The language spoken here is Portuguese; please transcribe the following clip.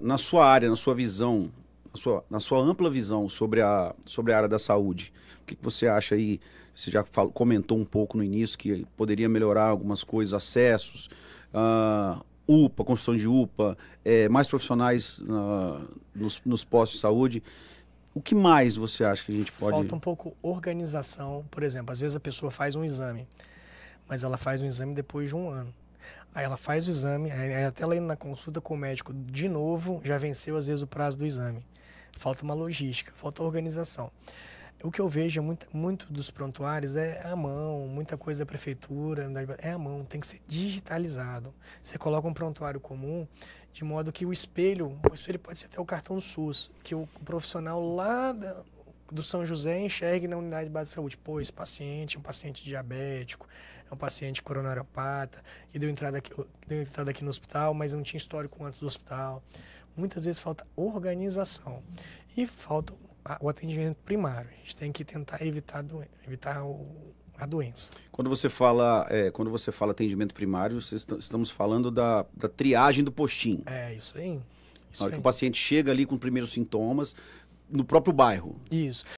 na sua área, na sua visão, na sua, na sua ampla visão sobre a, sobre a área da saúde, o que, que você acha aí? Você já falou, comentou um pouco no início que poderia melhorar algumas coisas, acessos, uh, UPA, construção de UPA, é, mais profissionais uh, nos, nos postos de saúde. O que mais você acha que a gente pode. Falta um pouco organização. Por exemplo, às vezes a pessoa faz um exame, mas ela faz um exame depois de um ano. Aí ela faz o exame, aí até ela tá indo na consulta com o médico de novo, já venceu às vezes o prazo do exame. Falta uma logística, falta organização. O que eu vejo é muito, muito dos prontuários é a mão, muita coisa da prefeitura, é a mão, tem que ser digitalizado. Você coloca um prontuário comum, de modo que o espelho, o espelho pode ser até o cartão SUS, que o profissional lá da, do São José enxergue na unidade de base de saúde, pô, esse paciente é um paciente diabético, é um paciente coronariopata, que deu entrada aqui, deu entrada aqui no hospital, mas não tinha histórico antes do hospital. Muitas vezes falta organização e falta o atendimento primário. A gente tem que tentar evitar, evitar o, a doença. Quando você fala, é, quando você fala atendimento primário, estamos falando da, da triagem do postinho. É, isso aí. Isso Na hora aí. que o paciente chega ali com os primeiros sintomas, no próprio bairro. Isso.